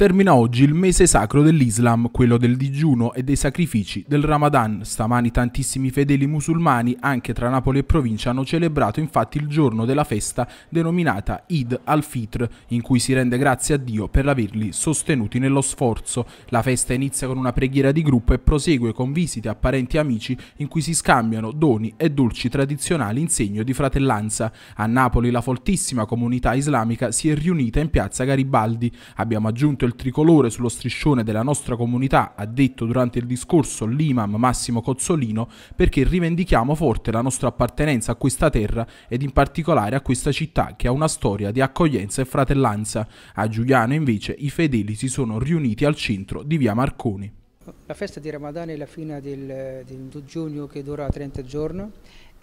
Termina oggi il mese sacro dell'Islam, quello del digiuno e dei sacrifici del Ramadan. Stamani tantissimi fedeli musulmani, anche tra Napoli e provincia, hanno celebrato infatti il giorno della festa denominata Eid al-Fitr, in cui si rende grazie a Dio per averli sostenuti nello sforzo. La festa inizia con una preghiera di gruppo e prosegue con visite a parenti e amici in cui si scambiano doni e dolci tradizionali in segno di fratellanza. A Napoli la foltissima comunità islamica si è riunita in piazza Garibaldi. Abbiamo aggiunto il il tricolore sullo striscione della nostra comunità, ha detto durante il discorso l'imam Massimo Cozzolino, perché rivendichiamo forte la nostra appartenenza a questa terra ed in particolare a questa città che ha una storia di accoglienza e fratellanza. A Giuliano invece i fedeli si sono riuniti al centro di via Marconi. La festa di Ramadan è la fine del, del giugno che dura 30 giorni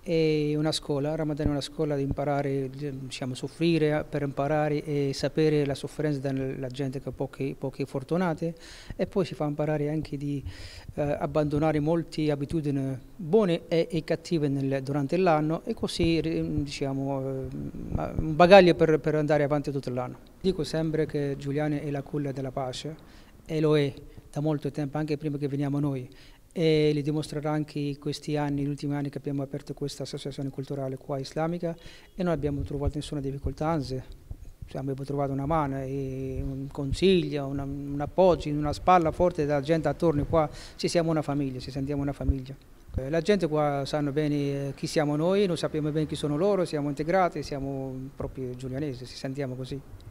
è una scuola, Ramadan è una scuola di imparare, diciamo, soffrire per imparare e sapere la sofferenza della gente che è pochi, pochi fortunate e poi si fa imparare anche di eh, abbandonare molte abitudini buone e, e cattive nel, durante l'anno e così diciamo, eh, un bagaglio per, per andare avanti tutto l'anno. Dico sempre che Giuliano è la culla della pace e lo è da molto tempo, anche prima che veniamo noi e li dimostrerà anche questi anni, gli ultimi anni che abbiamo aperto questa associazione culturale qua islamica e non abbiamo trovato nessuna difficoltà, anzi abbiamo trovato una mano, un consiglio, una, un appoggio, una spalla forte della gente attorno qua, ci siamo una famiglia, ci sentiamo una famiglia. Eh, la gente qua sanno bene eh, chi siamo noi, noi sappiamo bene chi sono loro, siamo integrati, siamo proprio giulianesi, ci sentiamo così.